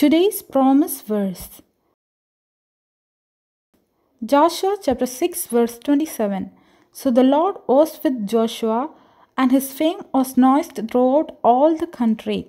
Today's promise verse Joshua chapter 6 verse 27 So the Lord was with Joshua and his fame was noised throughout all the country.